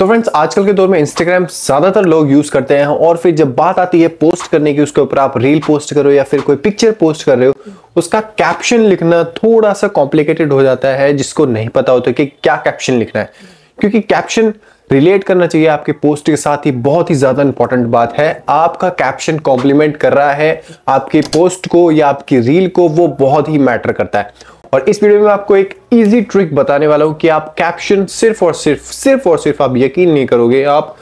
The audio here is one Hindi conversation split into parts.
तो फ्रेंड्स आजकल के दौर में इंस्टाग्राम ज़्यादातर लोग यूज़ करते हैं और फिर जब बात आती है पोस्ट करने की उसके ऊपर आप रील पोस्ट करो या फिर कोई पिक्चर पोस्ट कर रहे हो उसका कैप्शन लिखना थोड़ा सा कॉम्प्लिकेटेड हो जाता है जिसको नहीं पता होता कि क्या कैप्शन लिखना है क्योंकि कैप्शन रिलेट करना चाहिए आपके पोस्ट के साथ ही बहुत ही ज़्यादा इंपॉर्टेंट बात है आपका कैप्शन कॉम्प्लीमेंट कर रहा है आपके पोस्ट को या आपकी रील को वो बहुत ही मैटर करता है और इस वीडियो में आपको एक इजी ट्रिक बताने वाला हूं कि आप कैप्शन सिर्फ और सिर्फ सिर्फ और सिर्फ आप यकीन नहीं करोगे आप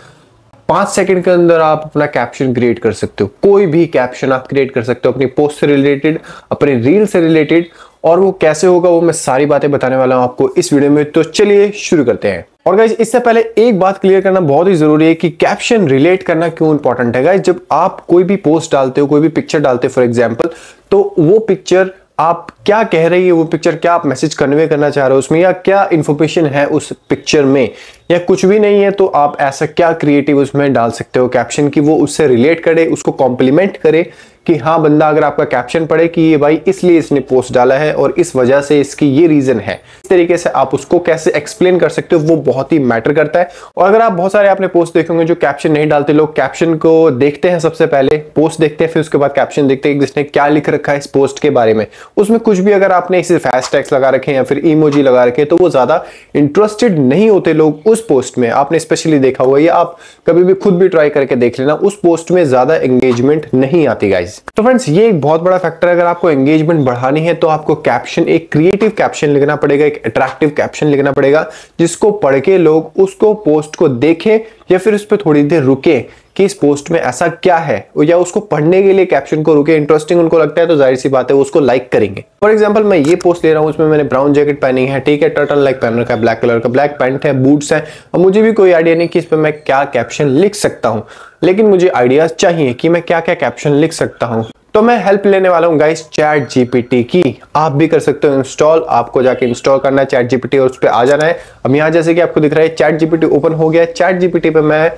पांच सेकंड के अंदर आप अपना कैप्शन क्रिएट कर सकते हो कोई भी कैप्शन आप क्रिएट कर सकते हो अपनी पोस्ट से रिलेटेड अपने रील से रिलेटेड और वो कैसे होगा वो मैं सारी बातें बताने वाला हूं आपको इस वीडियो में तो चलिए शुरू करते हैं और गाइज इससे पहले एक बात क्लियर करना बहुत ही जरूरी है कि कैप्शन रिलेट करना क्यों इंपॉर्टेंट है गाइज जब आप कोई भी पोस्ट डालते हो कोई भी पिक्चर डालते हो फॉर एग्जाम्पल तो वो पिक्चर आप क्या कह रही है वो पिक्चर क्या आप मैसेज कन्वे करना चाह रहे हो उसमें या क्या इंफॉर्मेशन है उस पिक्चर में या कुछ भी नहीं है तो आप ऐसा क्या क्रिएटिव उसमें डाल सकते हो कैप्शन की वो उससे रिलेट करे उसको कॉम्प्लीमेंट करे कि हाँ बंदा अगर आपका कैप्शन पढ़े कि ये भाई इसलिए इसने पोस्ट डाला है और इस वजह से इसकी ये रीज़न है इस तरीके से आप उसको कैसे एक्सप्लेन कर सकते हो वो बहुत ही मैटर करता है और अगर आप बहुत सारे आपने पोस्ट देखेंगे जो कैप्शन नहीं डालते लोग कैप्शन को देखते हैं सबसे पहले पोस्ट देखते हैं फिर उसके बाद कैप्शन देखते हैं जिसने क्या लिख रखा है इस पोस्ट के बारे में उसमें कुछ भी अगर आपने इसे फैस टैक्स लगा रखे या फिर इमोजी लगा रखे तो वो ज़्यादा इंटरेस्टेड नहीं होते लोग उस पोस्ट में आपने स्पेशली देखा हुआ या आप कभी भी खुद भी ट्राई करके देख लेना उस पोस्ट में ज्यादा एंगेजमेंट नहीं आती गाइज तो फ्रेंड्स ये एक बहुत बड़ा फैक्टर है अगर आपको एंगेजमेंट बढ़ानी है तो आपको कैप्शन एक क्रिएटिव कैप्शन लिखना पड़ेगा एक अट्रैक्टिव कैप्शन लिखना पड़ेगा जिसको पढ़ के लोग उसको पोस्ट को देखें या फिर उस पर थोड़ी देर रुके कि इस पोस्ट में ऐसा क्या है या उसको पढ़ने के लिए कैप्शन को रुके इंटरेस्टिंग उनको लगता है तो जाहिर सी बात है उसको लाइक करेंगे फॉर एग्जाम्पल मैं ये पोस्ट ले रहा हूँ उसमें मैंने ब्राउन जैकेट पहनी है ठीक है टर्टल लाइक पहन रखा है ब्लैक कलर का ब्लैक पैंट है बूट्स है और मुझे भी कोई आइडिया नहीं कि इस पर मैं क्या कैप्शन लिख सकता हूँ लेकिन मुझे आइडियाज चाहिए कि मैं क्या क्या कैप्शन लिख सकता हूँ तो मैं हेल्प लेने वाला हूँ गाइस चैट जीपीटी की आप भी कर सकते हो इंस्टॉल आपको जाके इंस्टॉल करना है चैट जीपीटी और उस पर आ जाना है अब यहाँ जैसे कि आपको दिख रहा है चैट जीपीटी ओपन हो गया चैट जीपीटी पे मैं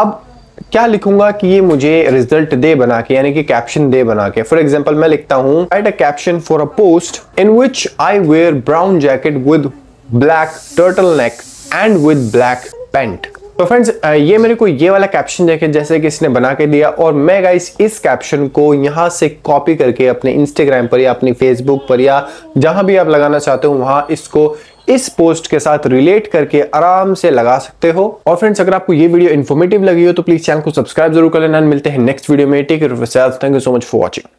अब क्या लिखूंगा कि ये मुझे रिजल्ट दे बना के यानी कि कैप्शन दे बना के फॉर एग्जाम्पल मैं लिखता हूँ at a caption for a post in which I wear brown jacket with black turtle neck and with black pant तो फ्रेंड्स ये मेरे को ये वाला कैप्शन देखे जैसे कि इसने बना के दिया और मैं गाइस इस कैप्शन को यहाँ से कॉपी करके अपने इंस्टाग्राम पर या अपने फेसबुक पर या जहाँ भी आप लगाना चाहते हो वहाँ इसको इस पोस्ट के साथ रिलेट करके आराम से लगा सकते हो और फ्रेंड्स अगर आपको ये वीडियो इन्फॉर्मेटिव लगी हो तो प्लीज चैनल को सब्सक्राइब जरूर कर लेना मिलते हैं नेक्स्ट वीडियो में take thank you so much for watching